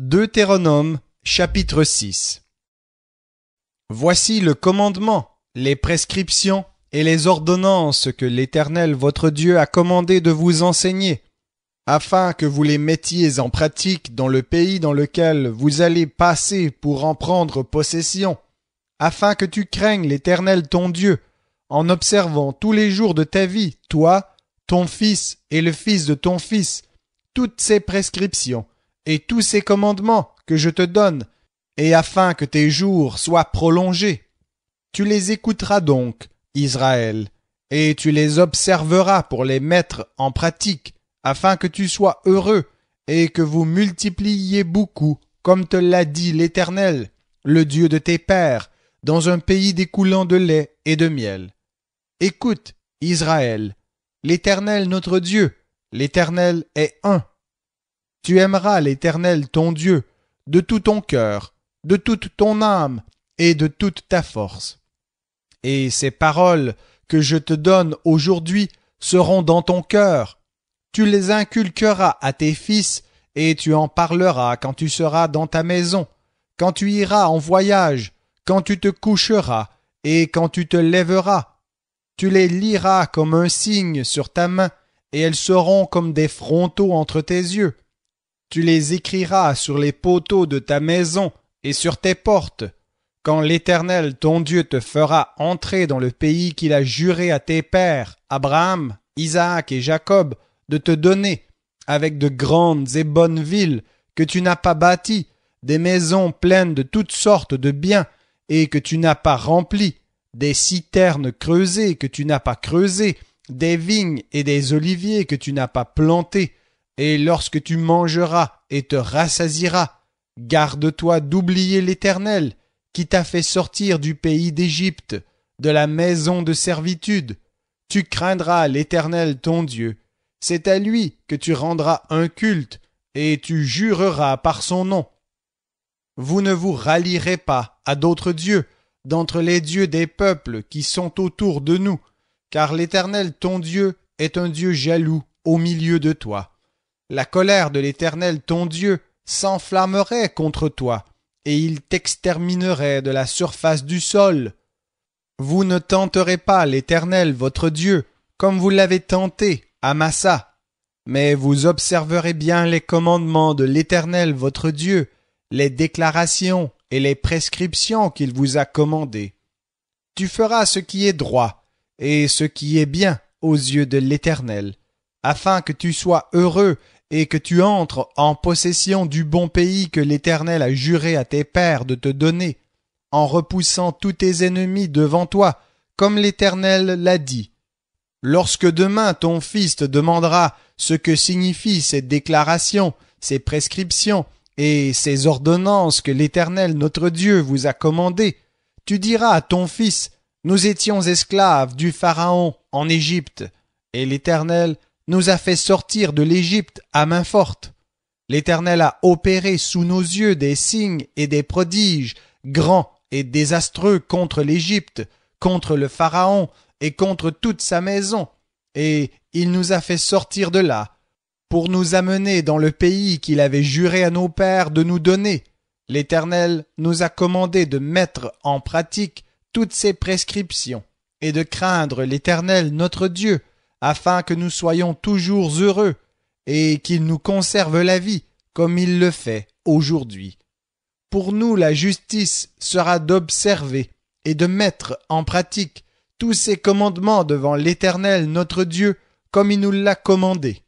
Deutéronome chapitre 6 Voici le commandement, les prescriptions et les ordonnances que l'Éternel votre Dieu a commandé de vous enseigner, afin que vous les mettiez en pratique dans le pays dans lequel vous allez passer pour en prendre possession, afin que tu craignes l'Éternel ton Dieu, en observant tous les jours de ta vie, toi, ton fils et le fils de ton fils, toutes ces prescriptions et tous ces commandements que je te donne, et afin que tes jours soient prolongés. Tu les écouteras donc, Israël, et tu les observeras pour les mettre en pratique, afin que tu sois heureux, et que vous multipliez beaucoup, comme te l'a dit l'Éternel, le Dieu de tes pères, dans un pays découlant de lait et de miel. Écoute, Israël, l'Éternel notre Dieu, l'Éternel est un. Tu aimeras l'Éternel ton Dieu de tout ton cœur, de toute ton âme et de toute ta force. Et ces paroles que je te donne aujourd'hui seront dans ton cœur. Tu les inculqueras à tes fils, et tu en parleras quand tu seras dans ta maison, quand tu iras en voyage, quand tu te coucheras, et quand tu te lèveras. Tu les liras comme un signe sur ta main, et elles seront comme des frontaux entre tes yeux. Tu les écriras sur les poteaux de ta maison et sur tes portes. Quand l'Éternel ton Dieu te fera entrer dans le pays qu'il a juré à tes pères, Abraham, Isaac et Jacob, de te donner, avec de grandes et bonnes villes que tu n'as pas bâties, des maisons pleines de toutes sortes de biens et que tu n'as pas remplies, des citernes creusées que tu n'as pas creusées, des vignes et des oliviers que tu n'as pas plantés, et lorsque tu mangeras et te rassasiras, garde-toi d'oublier l'Éternel, qui t'a fait sortir du pays d'Égypte, de la maison de servitude. Tu craindras l'Éternel ton Dieu. C'est à lui que tu rendras un culte, et tu jureras par son nom. Vous ne vous rallierez pas à d'autres dieux, d'entre les dieux des peuples qui sont autour de nous, car l'Éternel ton Dieu est un Dieu jaloux au milieu de toi la colère de l'Éternel ton Dieu s'enflammerait contre toi, et il t'exterminerait de la surface du sol. Vous ne tenterez pas l'Éternel votre Dieu, comme vous l'avez tenté à Massa, mais vous observerez bien les commandements de l'Éternel votre Dieu, les déclarations et les prescriptions qu'il vous a commandées. Tu feras ce qui est droit et ce qui est bien aux yeux de l'Éternel, afin que tu sois heureux et que tu entres en possession du bon pays que l'Éternel a juré à tes pères de te donner, en repoussant tous tes ennemis devant toi, comme l'Éternel l'a dit. Lorsque demain ton fils te demandera ce que signifient ces déclarations, ces prescriptions et ces ordonnances que l'Éternel notre Dieu vous a commandées, tu diras à ton fils, Nous étions esclaves du Pharaon en Égypte, et l'Éternel nous a fait sortir de l'Égypte à main forte. L'Éternel a opéré sous nos yeux des signes et des prodiges grands et désastreux contre l'Égypte, contre le Pharaon et contre toute sa maison, et il nous a fait sortir de là, pour nous amener dans le pays qu'il avait juré à nos pères de nous donner. L'Éternel nous a commandé de mettre en pratique toutes ses prescriptions, et de craindre l'Éternel notre Dieu, afin que nous soyons toujours heureux et qu'il nous conserve la vie, comme il le fait aujourd'hui. Pour nous, la justice sera d'observer et de mettre en pratique tous ces commandements devant l'Éternel notre Dieu, comme il nous l'a commandé.